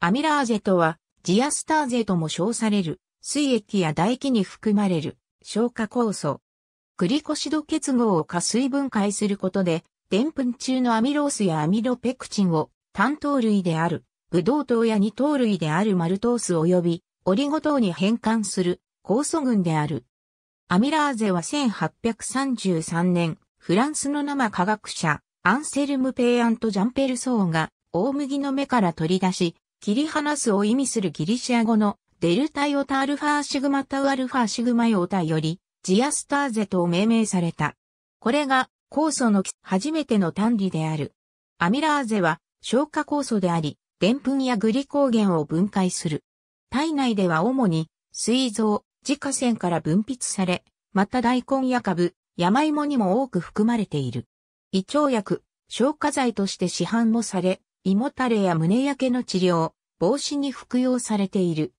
アミラーゼとは、ジアスターゼとも称される、水液や唾液に含まれる、消化酵素。グリコシド結合を加水分解することで、デンプン中のアミロースやアミロペクチンを、単糖類である、ブドウ糖や二糖類であるマルトース及び、オリゴ糖に変換する、酵素群である。アミラーゼは1833年、フランスの生科学者、アンセルム・ペイアント・ジャンペルソーが、大麦の芽から取り出し、切り離すを意味するギリシア語のデルタヨタアルファシグマタウアルファシグマヨタよりジアスターゼと命名された。これが酵素の初めての単理である。アミラーゼは消化酵素であり、デンプンやグリコーゲンを分解する。体内では主に膵臓、自家腺から分泌され、また大根やカブ、山芋にも多く含まれている。胃腸薬、消化剤として市販もされ、胃もたれや胸焼けの治療、防止に服用されている。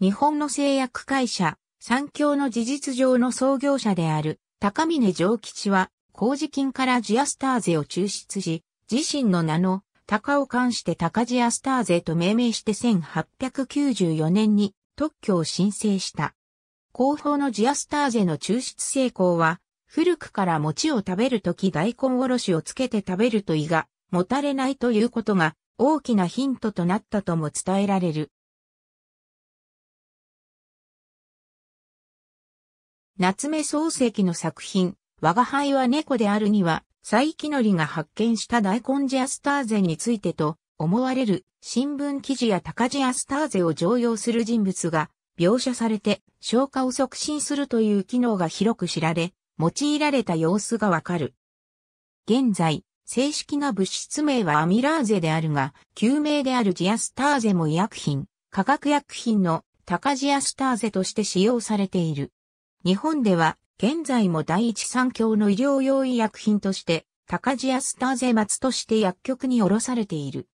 日本の製薬会社、産協の事実上の創業者である、高峰上吉は、麹菌からジアスターゼを抽出し、自身の名の、高を冠して高ジアスターゼと命名して1894年に特許を申請した。広報のジアスターゼの抽出成功は、古くから餅を食べるとき大根おろしをつけて食べると胃がもたれないということが大きなヒントとなったとも伝えられる。夏目漱石の作品、我が輩は猫であるには、佐伯りが発見した大根ジアスターゼについてと思われる新聞記事や高ジアスターゼを常用する人物が描写されて消化を促進するという機能が広く知られ、用いられた様子がわかる。現在、正式な物質名はアミラーゼであるが、旧名であるジアスターゼも医薬品、化学薬品のタカジアスターゼとして使用されている。日本では、現在も第一三共の医療用医薬品として、タカジアスターゼ末として薬局に卸されている。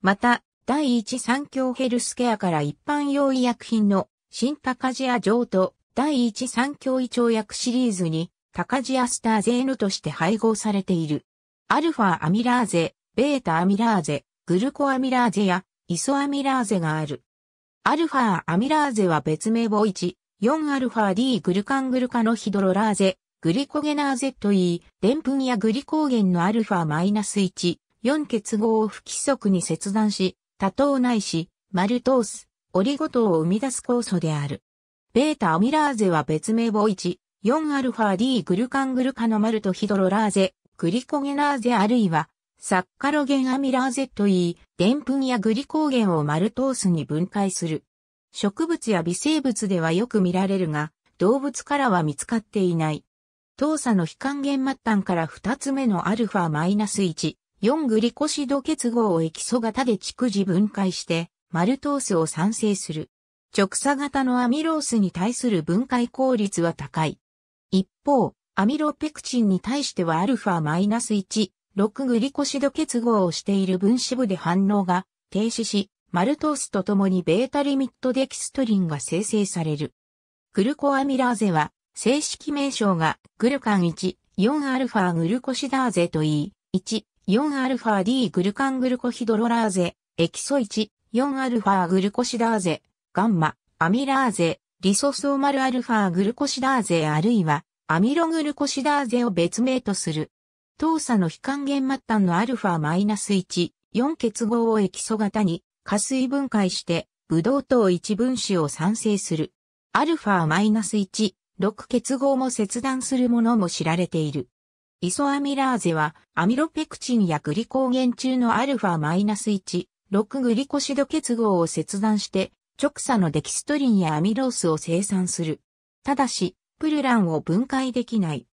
また、第一三共ヘルスケアから一般用医薬品の新カジア上と第一三共胃腸薬シリーズにタカジアスターゼ N として配合されている。アルファアミラーゼ、ベータアミラーゼ、グルコアミラーゼやイソアミラーゼがある。アルファアミラーゼは別名ボ1、4アルファ D グルカングルカのヒドロラーゼ、グリコゲナーゼといい、デンプンやグリコーゲンのアルファマイナス1、4結合を不規則に切断し、多糖ないし、マルトース、オリゴ糖を生み出す酵素である。ベータアミラーゼは別名ボ1、4アルファ D グルカングルカのマルトヒドロラーゼ、グリコゲナーゼあるいは、サッカロゲンアミラーゼといい、デンプンやグリコーゲンをマルトースに分解する。植物や微生物ではよく見られるが、動物からは見つかっていない。糖鎖の非還元末端から2つ目のアルファマイナス1、4グリコシド結合をエキソ型で蓄次分解して、マルトースを産生する。直鎖型のアミロースに対する分解効率は高い。一方、アミロペクチンに対しては α-1、6グリコシド結合をしている分子部で反応が停止し、マルトースとともに β リミットデキストリンが生成される。グルコアミラーゼは、正式名称がグルカン 1,4α グルコシダーゼといい、1,4αD グルカングルコヒドロラーゼ、エキソ 1,4α グルコシダーゼ、ガンマ、アミラーゼ、リソソーマルアルファグルコシダーゼあるいはアミログルコシダーゼを別名とする。糖鎖の非還元末端のアルファ -1、4結合を液素型に加水分解して、ブドウ糖1分子を産生する。アルファ -1、6結合も切断するものも知られている。イソアミラーゼは、アミロペクチンやグリコーゲン中のアルファ -1、6グリコシド結合を切断して、直鎖のデキストリンやアミロースを生産する。ただし、プルランを分解できない。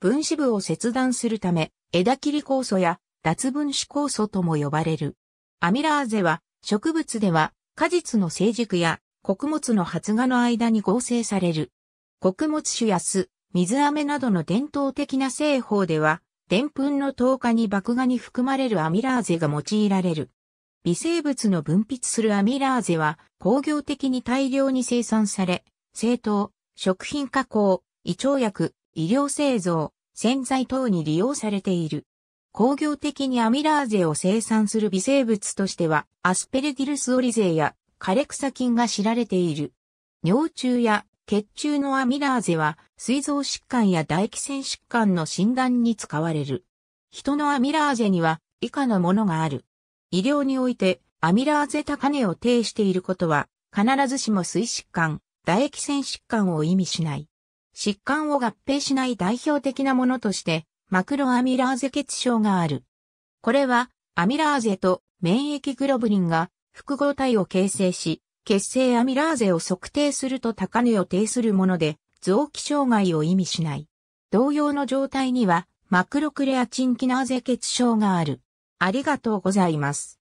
分子部を切断するため、枝切り酵素や脱分子酵素とも呼ばれる。アミラーゼは、植物では、果実の成熟や穀物の発芽の間に合成される。穀物種や酢、水飴などの伝統的な製法では、澱粉の透過に麦芽に含まれるアミラーゼが用いられる。微生物の分泌するアミラーゼは工業的に大量に生産され、生糖、食品加工、胃腸薬、医療製造、洗剤等に利用されている。工業的にアミラーゼを生産する微生物としては、アスペルディルスオリゼや枯れ草菌が知られている。尿中や血中のアミラーゼは、膵臓疾患や唾液腺疾患の診断に使われる。人のアミラーゼには、以下のものがある。医療において、アミラーゼ高値を呈していることは、必ずしも水疾患、唾液腺疾患を意味しない。疾患を合併しない代表的なものとして、マクロアミラーゼ血症がある。これは、アミラーゼと免疫グロブリンが複合体を形成し、血清アミラーゼを測定すると高値を呈するもので、臓器障害を意味しない。同様の状態には、マクロクレアチンキナーゼ血症がある。ありがとうございます。